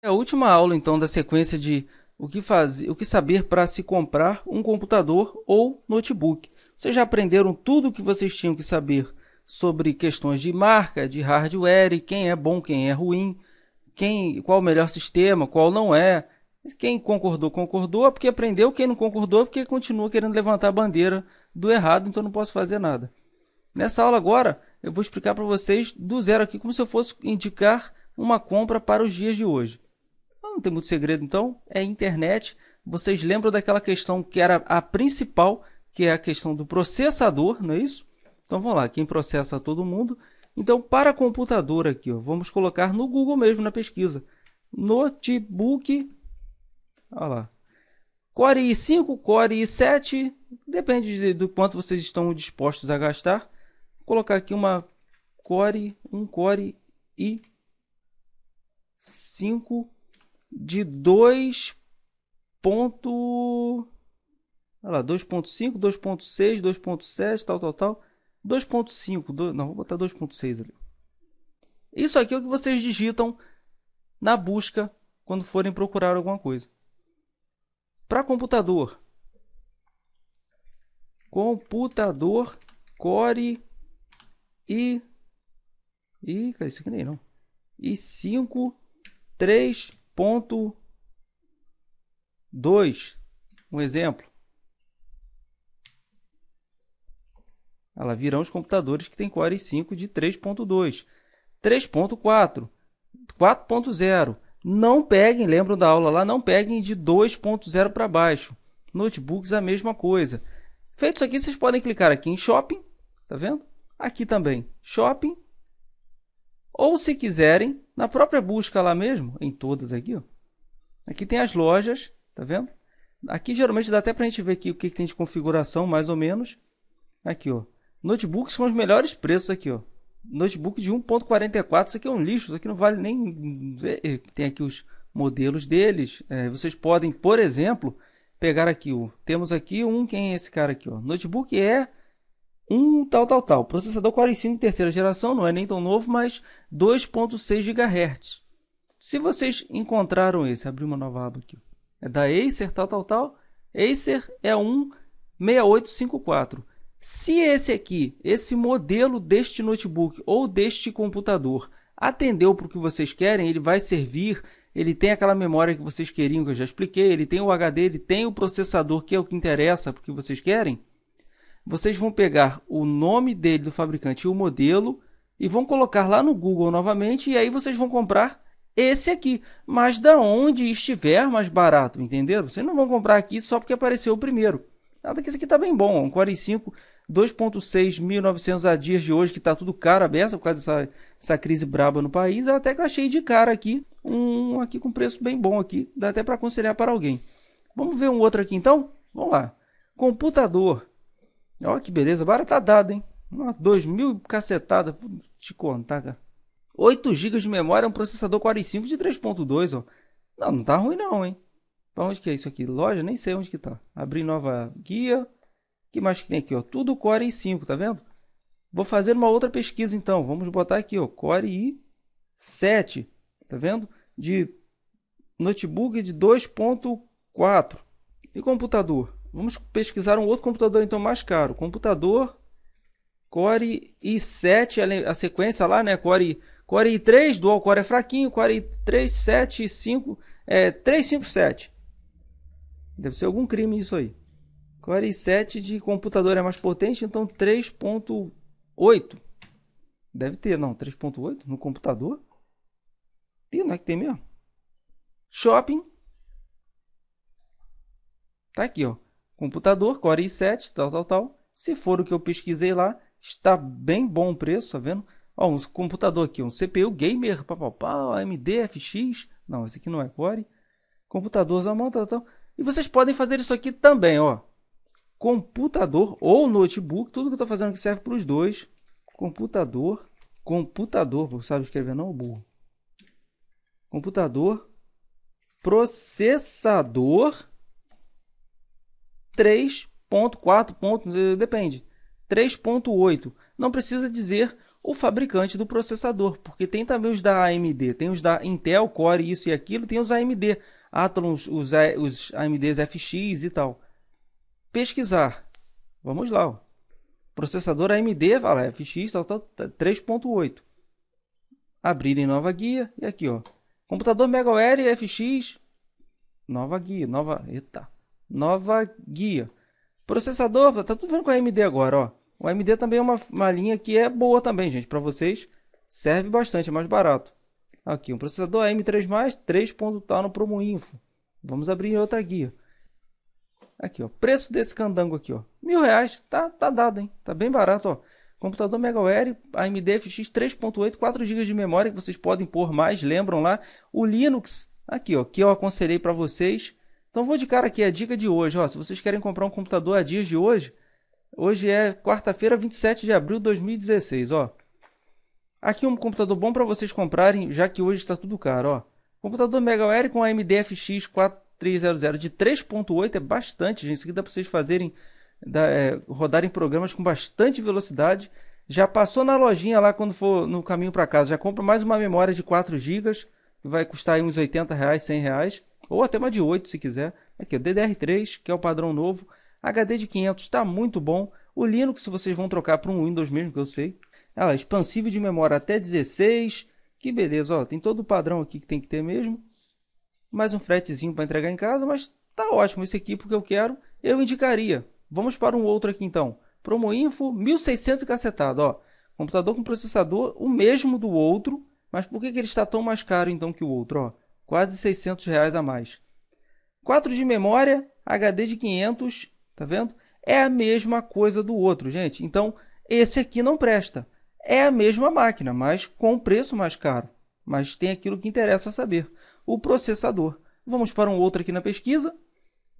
É a última aula então da sequência de o que fazer, o que saber para se comprar um computador ou notebook. Vocês já aprenderam tudo o que vocês tinham que saber sobre questões de marca, de hardware, quem é bom, quem é ruim, quem, qual o melhor sistema, qual não é. Quem concordou, concordou é porque aprendeu, quem não concordou é porque continua querendo levantar a bandeira do errado, então não posso fazer nada. Nessa aula agora, eu vou explicar para vocês do zero aqui como se eu fosse indicar uma compra para os dias de hoje não tem muito segredo então, é internet. Vocês lembram daquela questão que era a principal, que é a questão do processador, não é isso? Então vamos lá, quem processa todo mundo. Então para computador aqui, ó, vamos colocar no Google mesmo na pesquisa. Notebook, olha lá. Core i5, Core i7, depende de, do quanto vocês estão dispostos a gastar. Vou colocar aqui uma Core, um Core i5 de 2. Ponto... Olha lá, 2.5, 2.6, 2.7, tal, tal, tal. 2.5, do... não, vou botar 2.6 ali. Isso aqui é o que vocês digitam na busca quando forem procurar alguma coisa. Para computador. Computador Core i e... i, isso aqui nem é não. i5 3 ponto 2, um exemplo. Ela virão os computadores que tem Core i5 de 3.2. 3.4, 4.0. Não peguem, lembram da aula lá, não peguem de 2.0 para baixo. Notebooks a mesma coisa. Feito isso aqui, vocês podem clicar aqui em Shopping, tá vendo? Aqui também, Shopping. Ou se quiserem, na própria busca lá mesmo, em todas aqui, ó, aqui tem as lojas, tá vendo? Aqui geralmente dá até para a gente ver aqui o que, que, tem de configuração, mais ou menos. Aqui, ó. Notebooks com os melhores preços aqui, ó. Notebook de 1.44, isso aqui é um lixo, isso aqui não vale nem ver. Tem aqui os modelos deles. É, vocês podem, por exemplo, pegar aqui o... Temos aqui um, quem é esse cara aqui, ó. Notebook é um tal, tal, tal. Processador Core i5 terceira geração, não é nem tão novo, mas 2.6 GHz. Se vocês encontraram esse, abri uma nova aba aqui. É da Acer, tal, tal, tal. Acer é um 6854. Se esse aqui, esse modelo deste notebook ou deste computador atendeu para o que vocês querem, ele vai servir, ele tem aquela memória que vocês queriam, que eu já expliquei, ele tem o HD, ele tem o processador, que é o que interessa para o que vocês querem, vocês vão pegar o nome dele do fabricante e o modelo e vão colocar lá no Google novamente e aí vocês vão comprar esse aqui, mas da onde estiver mais barato, entenderam? Vocês não vão comprar aqui só porque apareceu o primeiro. Nada ah, que esse aqui tá bem bom, um 45 mil novecentos a dias de hoje que tá tudo caro a por causa dessa essa crise braba no país, eu até que achei de cara aqui um aqui com preço bem bom aqui, dá até para aconselhar para alguém. Vamos ver um outro aqui então? Vamos lá. Computador Olha que beleza, tá dado, hein? Uma 2000 cacetada, vou te contar, cara. 8 GB de memória, um processador Core i5 de 3.2, ó. Não, não tá ruim não, hein? Pra onde que é isso aqui? Loja? Nem sei onde que tá. Abrir nova guia. O que mais que tem aqui, ó? Tudo Core i5, tá vendo? Vou fazer uma outra pesquisa então. Vamos botar aqui, ó, Core i7, tá vendo? De notebook de 2.4 e computador Vamos pesquisar um outro computador então mais caro. Computador Core i7, a sequência lá, né? Core, Core i3, dual core é fraquinho, Core i3, 7, 5, é, 357. Deve ser algum crime isso aí. Core i7 de computador é mais potente, então 3.8. Deve ter, não, 3.8 no computador. Tem, não é que tem mesmo? Shopping. Tá aqui, ó computador, Core i7, tal, tal, tal. Se for o que eu pesquisei lá, está bem bom o preço, tá vendo? Ó, um computador aqui, um CPU gamer, papapá, AMD, FX. Não, esse aqui não é Core. Computadores à mão, tal, tal. E vocês podem fazer isso aqui também, ó. Computador ou notebook, tudo que eu estou fazendo aqui serve para os dois. Computador, computador, você sabe escrever não, burro? Computador, processador 3.4 ponto eh, depende, 3.8. Não precisa dizer o fabricante do processador, porque tem também os da AMD, tem os da Intel, Core, isso e aquilo, tem os AMD, Athlon, os, os, AMDs FX e tal. Pesquisar. Vamos lá. Ó. Processador AMD, fala é FX, tal, tal, 3.8. Abrir em nova guia. E aqui, ó. Computador MegaWare FX. Nova guia, nova. Eita nova guia. Processador, tá tudo vendo com a AMD agora, ó. O AMD também é uma, uma linha que é boa também, gente, para vocês. Serve bastante, é mais barato. Aqui, um processador M3+, 3 ponto tal no Promo Info. Vamos abrir outra guia. Aqui, ó, preço desse candango aqui, ó. Mil reais, tá, tá dado, hein? Tá bem barato, ó. Computador MegaWare, AMD FX 3.8, 4 GB de memória que vocês podem pôr mais, lembram lá. O Linux, aqui, ó, que eu aconselhei para vocês. Então vou de cara aqui, a dica de hoje. Ó, se vocês querem comprar um computador a dias de hoje, hoje é quarta-feira, 27 de abril de 2016. Ó. Aqui um computador bom para vocês comprarem, já que hoje está tudo caro. Ó. Computador MegaWare com AMD FX 4300 de 3.8 é bastante, gente. Isso aqui dá para vocês fazerem, é, rodarem programas com bastante velocidade. Já passou na lojinha lá quando for no caminho para casa, já compra mais uma memória de 4 GB, que vai custar uns 80 reais, 100 reais ou até uma de 8 se quiser. Aqui, o DDR3, que é o padrão novo, HD de 500, está muito bom. O Linux, se vocês vão trocar para um Windows mesmo, que eu sei. Ela ah, expansível de memória até 16. Que beleza, ó, tem todo o padrão aqui que tem que ter mesmo. Mais um fretezinho para entregar em casa, mas tá ótimo esse aqui porque eu quero. Eu indicaria. Vamos para um outro aqui então. Info 1600 e cacetado, ó. Computador com processador o mesmo do outro, mas por que, que ele está tão mais caro então que o outro, ó? quase 600 reais a mais. 4 de memória, HD de 500, tá vendo? É a mesma coisa do outro, gente. Então, esse aqui não presta. É a mesma máquina, mas com preço mais caro. Mas tem aquilo que interessa saber, o processador. Vamos para um outro aqui na pesquisa.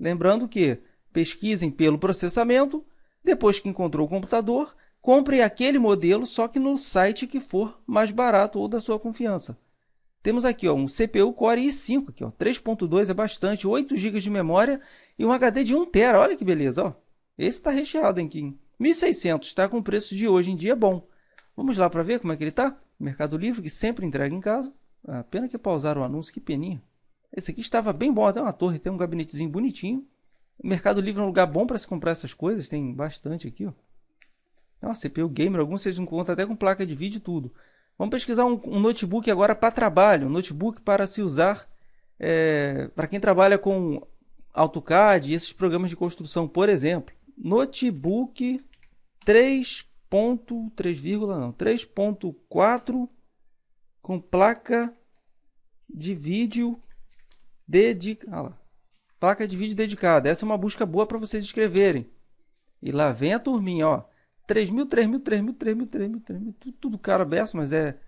Lembrando que pesquisem pelo processamento, depois que encontrou o computador, compre aquele modelo, só que no site que for mais barato ou da sua confiança. Temos aqui ó, um CPU Core i5, 3.2 é bastante, 8 GB de memória e um HD de 1 TB. Olha que beleza. Ó. Esse está recheado, hein, Kim? 1.600, está com preço de hoje em dia bom. Vamos lá para ver como é que ele está? Mercado Livre, que sempre entrega em casa. Ah, pena que pausaram o anúncio, que peninha. Esse aqui estava bem bom, até uma torre, tem um gabinetezinho bonitinho. Mercado Livre é um lugar bom para se comprar essas coisas, tem bastante aqui. Ó. É uma CPU gamer, alguns vocês encontram até com placa de vídeo e tudo. Vamos pesquisar um, um notebook agora para trabalho, um notebook para se usar é, para quem trabalha com AutoCAD e esses programas de construção, por exemplo. Notebook 3.3, não, 3.4 com placa de vídeo dedicada. placa de vídeo dedicada. Essa é uma busca boa para vocês escreverem. E lá vem a turminha, ó. 3 mil, 3 mil, 3 mil, 3 mil, 3 mil, 3 mil, tudo, tudo caro aberto, mas é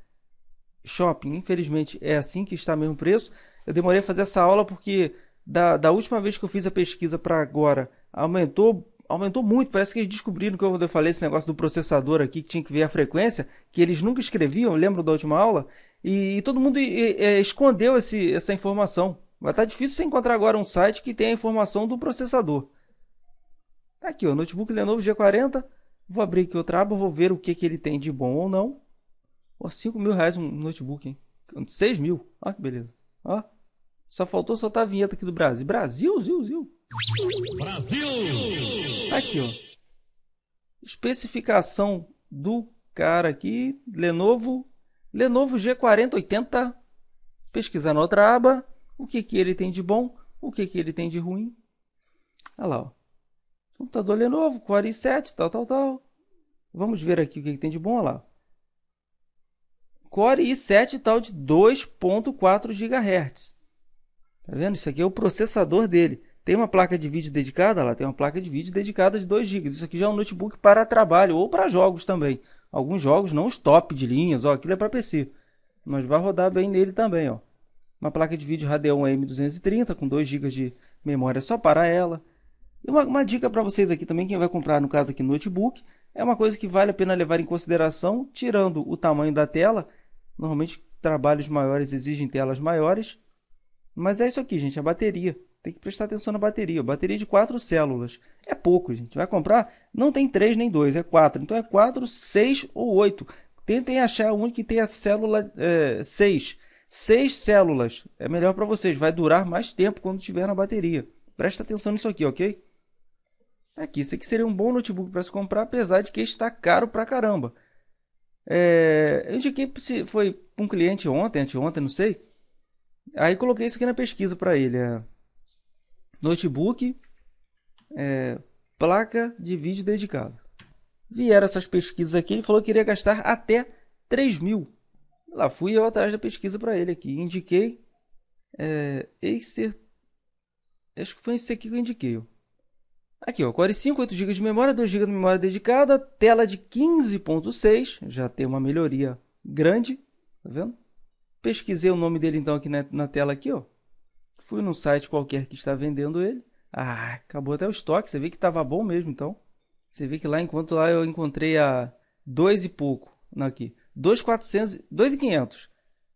shopping. Infelizmente é assim que está mesmo preço. Eu demorei a fazer essa aula porque da, da última vez que eu fiz a pesquisa para agora aumentou aumentou muito. Parece que eles descobriram que eu falei esse negócio do processador aqui, que tinha que ver a frequência, que eles nunca escreviam, lembro da última aula, e, e todo mundo e, e, é, escondeu esse, essa informação. Vai estar tá difícil você encontrar agora um site que tenha a informação do processador. Tá aqui, o notebook Lenovo G40, Vou abrir aqui outra aba, vou ver o que, que ele tem de bom ou não. Ó, 5 mil reais um notebook, hein? 6 mil. Ó, que beleza. Ó, só faltou soltar a vinheta aqui do Brasil. Brasil, Zil, Zil. Brasil! Tá aqui, ó. Especificação do cara aqui, Lenovo. Lenovo G4080. Pesquisar na outra aba. O que, que ele tem de bom, o que, que ele tem de ruim. Olha lá, ó. Computador então, tá Lenovo, Core i7, tal, tal, tal. Vamos ver aqui o que, que tem de bom, olha lá. Core i7 tal de 2.4 GHz. Tá vendo? Isso aqui é o processador dele. Tem uma placa de vídeo dedicada lá, tem uma placa de vídeo dedicada de 2 GB. Isso aqui já é um notebook para trabalho ou para jogos também. Alguns jogos não os top de linhas, ó, aquilo é para PC. Mas vai rodar bem nele também, ó. Uma placa de vídeo Radeon M230 com 2 GB de memória só para ela. Uma, uma dica para vocês aqui também, quem vai comprar, no caso aqui, notebook, é uma coisa que vale a pena levar em consideração, tirando o tamanho da tela. Normalmente trabalhos maiores exigem telas maiores, mas é isso aqui, gente, a é bateria. Tem que prestar atenção na bateria. Bateria de quatro células. É pouco, gente. Vai comprar? Não tem três nem dois, é quatro. Então é quatro, seis ou oito. Tentem achar um que tenha célula é, seis. Seis células é melhor para vocês. Vai durar mais tempo quando tiver na bateria. Presta atenção nisso aqui, ok? Aqui, é isso aqui seria um bom notebook para se comprar, apesar de que está caro pra caramba. É, eu indiquei, foi um cliente ontem, anteontem, não sei. Aí coloquei isso aqui na pesquisa para ele. É, notebook, é, placa de vídeo dedicado. Vieram essas pesquisas aqui, ele falou que iria gastar até 3 mil. Lá fui eu atrás da pesquisa para ele aqui. Indiquei é, Acer. Acho que foi isso aqui que eu indiquei. Ó. Aqui, ó, Core 5, 8 GB de memória, 2 GB de memória dedicada, tela de 15.6, já tem uma melhoria grande, tá vendo? Pesquisei o nome dele então aqui na, na tela aqui, ó. Fui num site qualquer que está vendendo ele. Ah, acabou até o estoque, você vê que estava bom mesmo então. Você vê que lá enquanto lá eu encontrei a 2 e pouco, não aqui, 2.400, 2.500.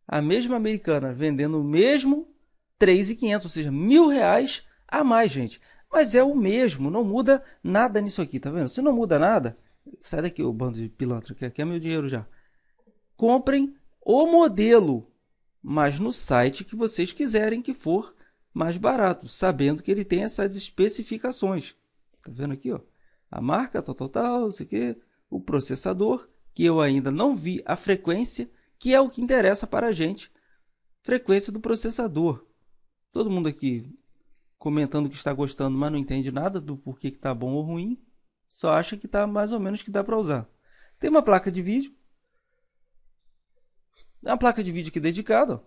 A mesma americana vendendo o mesmo 3.500, ou seja, mil reais a mais, gente. Mas é o mesmo, não muda nada nisso aqui, tá vendo? Se não muda nada, sai daqui, o bando de pilantra, que aqui é meu dinheiro já. Comprem o modelo, mas no site que vocês quiserem que for mais barato, sabendo que ele tem essas especificações. Tá vendo aqui, ó? A marca, tal, tal, tal, não sei o O processador, que eu ainda não vi a frequência, que é o que interessa para a gente. Frequência do processador. Todo mundo aqui comentando que está gostando, mas não entende nada do porquê que está bom ou ruim, só acha que está mais ou menos que dá para usar. Tem uma placa de vídeo. É uma placa de vídeo aqui dedicada.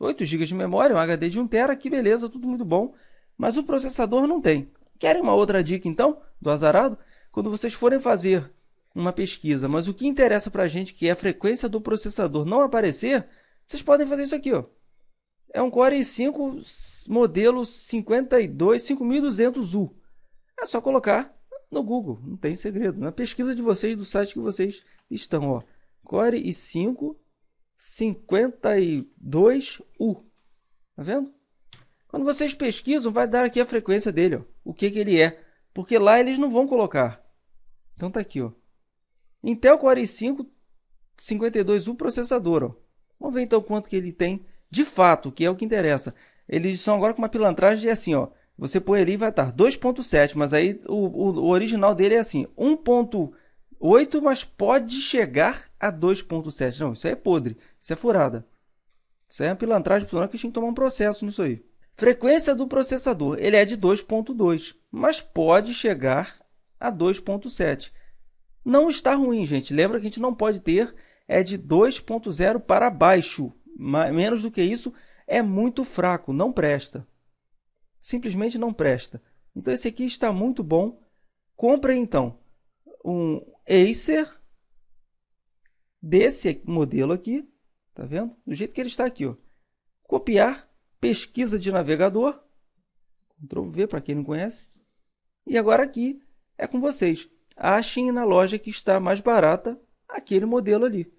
8 GB de memória, um HD de 1 TB, que beleza, tudo muito bom. Mas o processador não tem. Querem uma outra dica então, do azarado? Quando vocês forem fazer uma pesquisa, mas o que interessa para a gente que é a frequência do processador não aparecer, vocês podem fazer isso aqui, ó. É um Core i5 modelo 52 5200U. É só colocar no Google, não tem segredo. Na pesquisa de vocês, do site que vocês estão, ó. Core i5 52U. Tá vendo? Quando vocês pesquisam, vai dar aqui a frequência dele, ó. O que que ele é. Porque lá eles não vão colocar. Então tá aqui, ó. Intel Core i5 52U processador, ó. Vamos ver então quanto que ele tem de fato, que é o que interessa. Eles são agora com uma pilantragem de assim, ó. Você põe ali vai estar 2.7, mas aí o, o, o, original dele é assim, 1.8, mas pode chegar a 2.7. Não, isso aí é podre, isso é furada. Isso aí é uma pilantragem por que a gente tem que tomar um processo nisso aí. Frequência do processador, ele é de 2.2, mas pode chegar a 2.7. Não está ruim, gente. Lembra que a gente não pode ter é de 2.0 para baixo menos do que isso é muito fraco, não presta. Simplesmente não presta. Então esse aqui está muito bom. Compre então um Acer desse modelo aqui, tá vendo? Do jeito que ele está aqui, ó. Copiar, pesquisa de navegador, Ctrl V para quem não conhece. E agora aqui é com vocês. Achem na loja que está mais barata aquele modelo ali.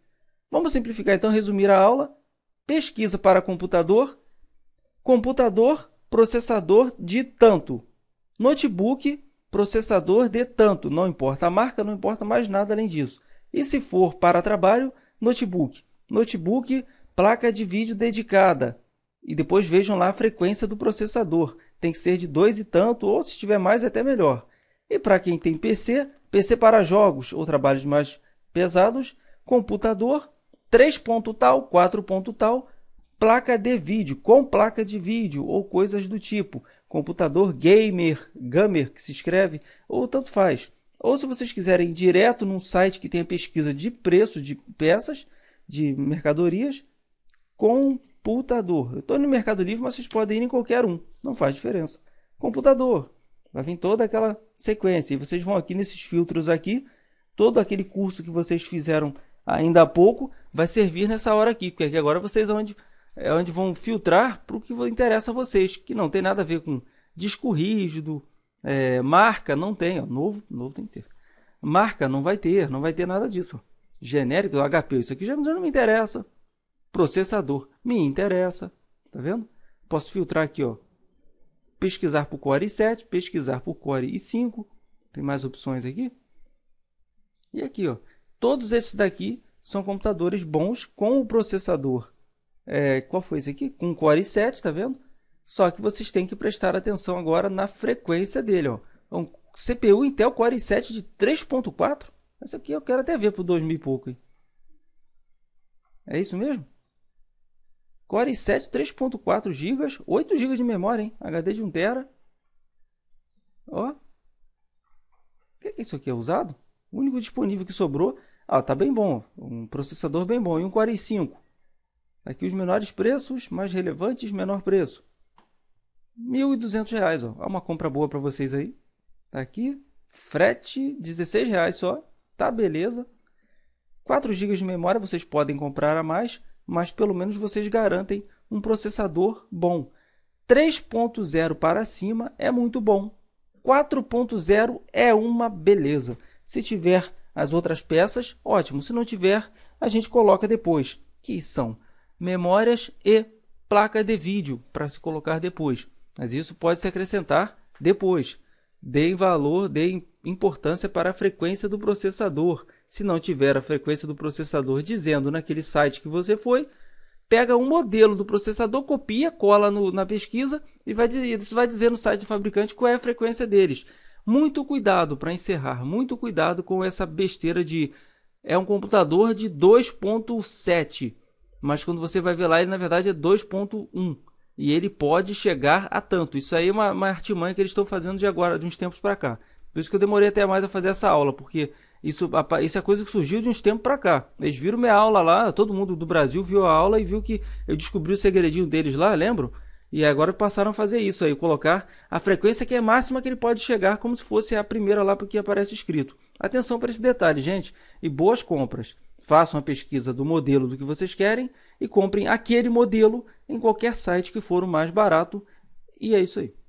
Vamos simplificar então, resumir a aula pesquisa para computador, computador, processador de tanto, notebook, processador de tanto, não importa a marca, não importa mais nada além disso. E se for para trabalho, notebook, notebook, placa de vídeo dedicada. E depois vejam lá a frequência do processador, tem que ser de dois e tanto, ou se tiver mais até melhor. E para quem tem PC, PC para jogos ou trabalhos mais pesados, computador, 3 ponto tal, 4 ponto tal, placa de vídeo, com placa de vídeo ou coisas do tipo, computador gamer, gamer que se escreve, ou tanto faz. Ou se vocês quiserem direto num site que tenha pesquisa de preço de peças, de mercadorias, computador. Eu estou no Mercado Livre, mas vocês podem ir em qualquer um, não faz diferença. Computador, vai vir toda aquela sequência. E vocês vão aqui nesses filtros aqui, todo aquele curso que vocês fizeram ainda há pouco, vai servir nessa hora aqui, porque aqui agora vocês é onde, é onde vão filtrar para o que interessa a vocês, que não tem nada a ver com disco rígido, é, marca, não tem, ó, novo, novo tem que ter. Marca não vai ter, não vai ter nada disso. Genérico, HP, isso aqui já não me interessa. Processador, me interessa, tá vendo? Posso filtrar aqui, ó, pesquisar por Core i7, pesquisar por Core i5. Tem mais opções aqui. E aqui, ó, Todos esses daqui são computadores bons com o processador. É, qual foi esse aqui? Com Core i7, tá vendo? Só que vocês têm que prestar atenção agora na frequência dele. Ó. Então, CPU Intel Core i7 de 3.4. Essa aqui eu quero até ver por 2000 e pouco. Hein? É isso mesmo? Core i7 3.4 GB, 8 GB de memória, hein? HD de 1 TB. Ó. O que é isso aqui? É usado? O único disponível que sobrou, ah, tá bem bom, um processador bem bom e um Core i5. Aqui os menores preços, mais relevantes, menor preço. R$ 1.200, ó. É uma compra boa para vocês aí. Tá aqui, frete R$ reais só. Tá beleza. 4 GB de memória vocês podem comprar a mais, mas pelo menos vocês garantem um processador bom. 3.0 para cima é muito bom. 4.0 é uma beleza. Se tiver as outras peças, ótimo. Se não tiver, a gente coloca depois, que são memórias e placa de vídeo para se colocar depois. Mas isso pode se acrescentar depois. Deem valor, deem importância para a frequência do processador. Se não tiver a frequência do processador dizendo naquele site que você foi, pega um modelo do processador, copia, cola no, na pesquisa e vai, isso vai dizer no site do fabricante qual é a frequência deles. Muito cuidado para encerrar, muito cuidado com essa besteira de é um computador de 2.7, mas quando você vai ver lá ele na verdade é 2.1 e ele pode chegar a tanto. Isso aí é uma, uma artimanha que eles estão fazendo de agora, de uns tempos para cá. Por isso que eu demorei até mais a fazer essa aula, porque isso, isso é coisa que surgiu de uns tempos para cá. Eles viram minha aula lá, todo mundo do Brasil viu a aula e viu que eu descobri o segredinho deles lá, lembram? E agora passaram a fazer isso aí, colocar a frequência que é máxima que ele pode chegar, como se fosse a primeira lá porque aparece escrito. Atenção para esse detalhe, gente, e boas compras. Façam a pesquisa do modelo do que vocês querem e comprem aquele modelo em qualquer site que for o mais barato. E é isso aí.